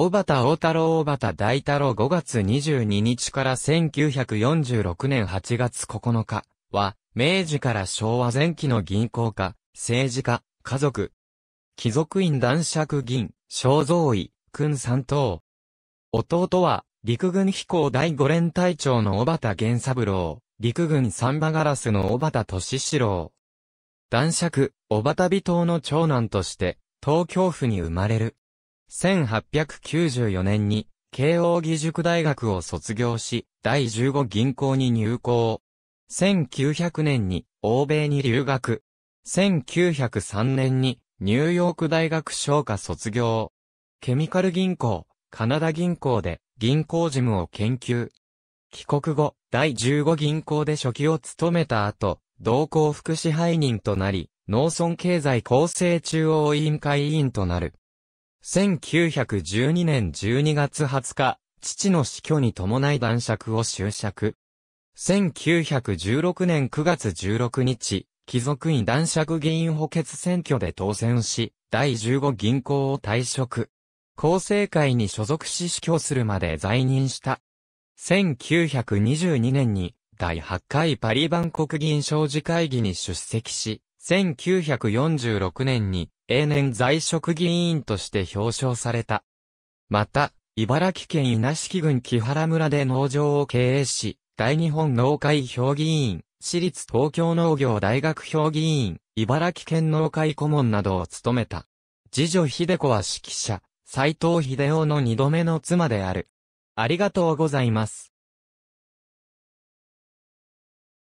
小畑大太郎小畑大太郎5月22日から1946年8月9日は、明治から昭和前期の銀行家、政治家、家族、貴族院男爵銀、肖像医、君三等。弟は、陸軍飛行第5連隊長の小畑源三郎、陸軍三馬ガラスの小畑俊四郎。男爵、小畑美党の長男として、東京府に生まれる。1894年に、慶応義塾大学を卒業し、第15銀行に入校。1900年に、欧米に留学。1903年に、ニューヨーク大学商科卒業。ケミカル銀行、カナダ銀行で、銀行事務を研究。帰国後、第15銀行で初期を務めた後、同行副支配人となり、農村経済厚生中央委員会委員となる。1912年12月20日、父の死去に伴い男爵を就職。1916年9月16日、貴族院男爵議員補欠選挙で当選し、第15銀行を退職。厚生会に所属し死去するまで在任した。1922年に第8回パリ万国銀商事会議に出席し、1946年に永年在職議員として表彰された。また、茨城県稲敷郡木原村で農場を経営し、大日本農会評議員、私立東京農業大学評議員、茨城県農会顧問などを務めた。次女秀子は指揮者、斎藤秀夫の二度目の妻である。ありがとうございます。